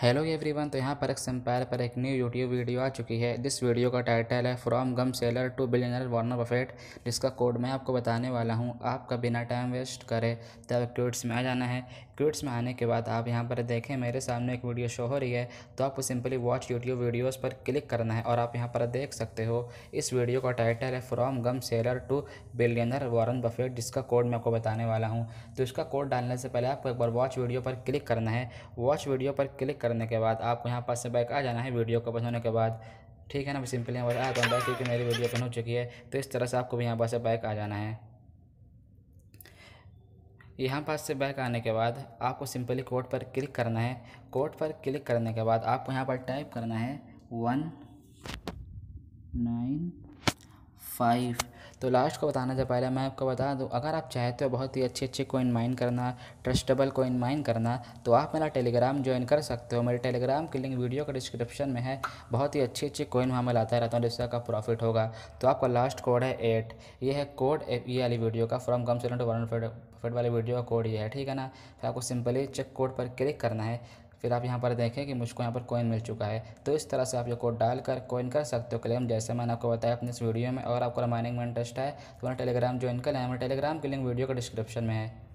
hello everyone तो यहाँ पर एक सिंपैर पर एक न्यू यूट्यूब वीडियो आ चुकी है दिस वीडियो का टाइटल है from gum seller to billionaire Warner Buffett जिसका कोड मैं आपको बताने वाला हूँ आपका बिना टाइम वेस्ट करे तब क्विट्स में आ जाना है क्विट्स में आने के बाद आप यहाँ पर देखें मेरे सामने एक वीडियो शो हो रही है तो आपको सिंपली वॉच यूट्यूब वीडियोज़ पर क्लिक करना है और आप यहाँ पर देख सकते हो इस वीडियो का टाइटल है from gum seller to billionaire Warren Buffett जिसका कोड मैं आपको बताने वाला हूँ तो इसका कोड डालने से पहले आपको एक बार वॉच वीडियो पर क्लिक करना है वॉच वीडियो पर क्लिक करने के बाद आपको यहाँ पास से बाइक आ जाना है वीडियो को होने के बाद ठीक है ना सिंपली यहाँ पर आ जाऊँगा क्योंकि मेरी वीडियो बन हो चुकी है तो इस तरह से आपको भी यहाँ पास से बाइक आ जाना है यहाँ पास से बैक आने के बाद आपको सिंपली कोड पर क्लिक करना है कोड पर क्लिक करने के बाद आपको यहाँ पर टाइप करना है वन नाइन फाइव तो लास्ट को बताना से पहले मैं आपको बता दूँ अगर आप चाहते हो बहुत ही अच्छे अच्छे कोइन माइन करना ट्रस्टेबल कोइन माइन करना तो आप मेरा टेलीग्राम ज्वाइन कर सकते हो मेरे टेलीग्राम की लिंक वीडियो का डिस्क्रिप्शन में है बहुत ही अच्छे अच्छे कोइन वहाँ मैं लाता रहता हूँ जिससे आपका प्रॉफिट होगा तो आपका लास्ट कोड है एट ये है कोड ये e वाली वीडियो का फ्रॉम कम से वन फिट वाली वीडियो का कोड ये है ठीक है ना फिर तो आपको सिंपली चेक कोड पर क्लिक करना है फिर आप यहाँ पर देखें कि मुझको यहाँ पर कोइन मिल चुका है तो इस तरह से आप ये कोड डालकर कोइन कर सकते हो क्लेम जैसे मैंने आपको बताया अपने इस वीडियो में और आपको माइनिंग में इंटरेस्ट है तो मैंने टेलीग्राम ज्वाइन कर लें मेरा टेलीग्राम की लिंक वीडियो का डिस्क्रिप्शन में है